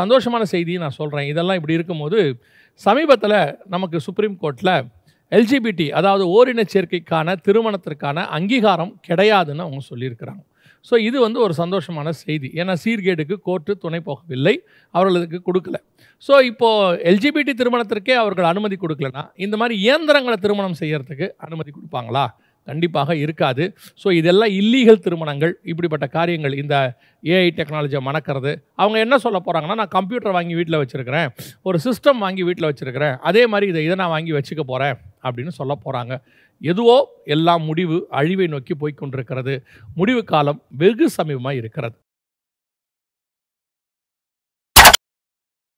சந்தோஷமான செய்தியை நான் சொல்கிறேன் இதெல்லாம் இப்படி இருக்கும்போது சமீபத்தில் நமக்கு சுப்ரீம் கோர்ட்டில் எல்ஜிபிடி அதாவது ஓரின சேர்க்கைக்கான திருமணத்திற்கான அங்கீகாரம் கிடையாதுன்னு அவங்க சொல்லியிருக்கிறாங்க ஸோ இது வந்து ஒரு சந்தோஷமான செய்தி ஏன்னா சீர்கேடுக்கு கோர்ட்டு துணை போகவில்லை அவர்களுக்கு கொடுக்கல ஸோ இப்போது எல்ஜிபிடி திருமணத்திற்கே அவர்கள் அனுமதி கொடுக்கலன்னா இந்த மாதிரி இயந்திரங்களை திருமணம் செய்கிறதுக்கு அனுமதி கொடுப்பாங்களா கண்டிப்பாக இருக்காது ஸோ இதெல்லாம் இல்லீகல் திருமணங்கள் இப்படிப்பட்ட காரியங்கள் இந்த ஏஐ டெக்னாலஜியை மணக்கிறது அவங்க என்ன சொல்ல போகிறாங்கன்னா நான் கம்ப்யூட்டர் வாங்கி வீட்டில் வச்சுருக்கிறேன் ஒரு சிஸ்டம் வாங்கி வீட்டில் வச்சுருக்கிறேன் அதே மாதிரி இதை இதை நான் வாங்கி வச்சுக்க போகிறேன் அப்படின்னு சொல்ல போகிறாங்க எதுவோ எல்லாம் முடிவு அழிவை நோக்கி போய்கொண்டிருக்கிறது முடிவு காலம் வெகு சமீபமாக இருக்கிறது